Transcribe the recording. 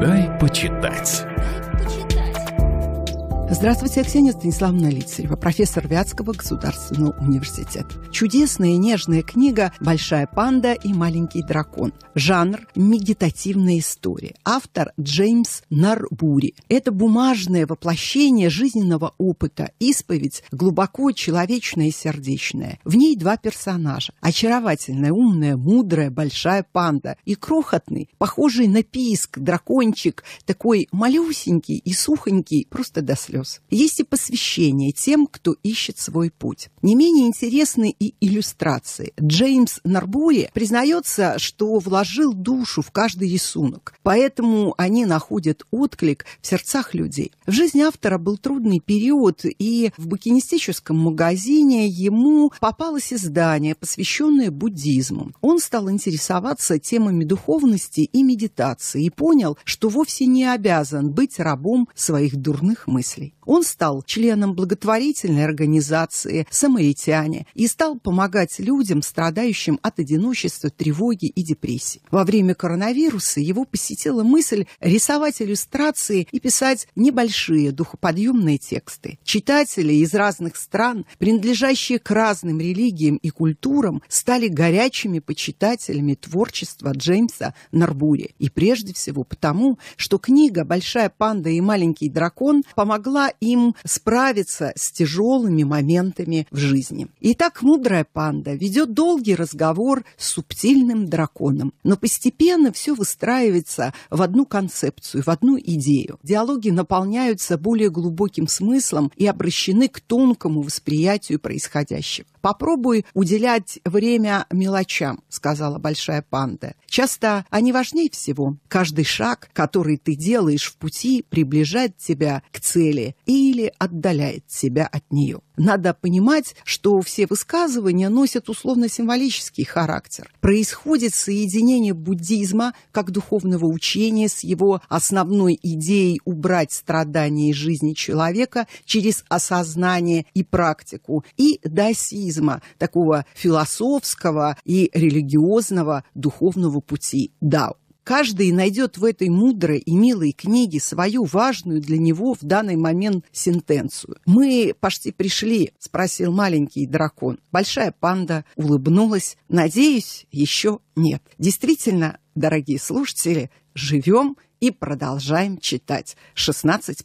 Дай почитать. Здравствуйте, Ксения Станиславовна Лицарева, профессор Вятского государственного университета. Чудесная и нежная книга «Большая панда и маленький дракон». Жанр – медитативная история. Автор – Джеймс Нарбури. Это бумажное воплощение жизненного опыта, исповедь глубоко человечная и сердечная. В ней два персонажа – очаровательная, умная, мудрая, большая панда и крохотный, похожий на писк, дракончик, такой малюсенький и сухонький, просто до слез слез. Есть и посвящение тем, кто ищет свой путь. Не менее интересны и иллюстрации. Джеймс Нарбури признается, что вложил душу в каждый рисунок, поэтому они находят отклик в сердцах людей. В жизни автора был трудный период, и в букинистическом магазине ему попалось издание, посвященное буддизму. Он стал интересоваться темами духовности и медитации и понял, что вовсе не обязан быть рабом своих дурных мыслей. Красной. Он стал членом благотворительной организации «Самаритяне» и стал помогать людям, страдающим от одиночества, тревоги и депрессии. Во время коронавируса его посетила мысль рисовать иллюстрации и писать небольшие духоподъемные тексты. Читатели из разных стран, принадлежащие к разным религиям и культурам, стали горячими почитателями творчества Джеймса Нарбури. И прежде всего потому, что книга «Большая панда и маленький дракон» помогла помогла им справиться с тяжелыми моментами в жизни. Итак, мудрая панда ведет долгий разговор с субтильным драконом, но постепенно все выстраивается в одну концепцию, в одну идею. Диалоги наполняются более глубоким смыслом и обращены к тонкому восприятию происходящего. «Попробуй уделять время мелочам», — сказала большая панда. «Часто они важнее всего. Каждый шаг, который ты делаешь в пути, приближает тебя к цели или отдаляет тебя от нее». Надо понимать, что все высказывания носят условно-символический характер. Происходит соединение буддизма как духовного учения с его основной идеей убрать страдания из жизни человека через осознание и практику, и дасизм католицизма, такого философского и религиозного духовного пути Дао каждый найдет в этой мудрой и милой книге свою важную для него в данный момент сентенцию. «Мы почти пришли», — спросил маленький дракон. Большая панда улыбнулась. «Надеюсь, еще нет». Действительно, дорогие слушатели, живем и продолжаем читать. 16+.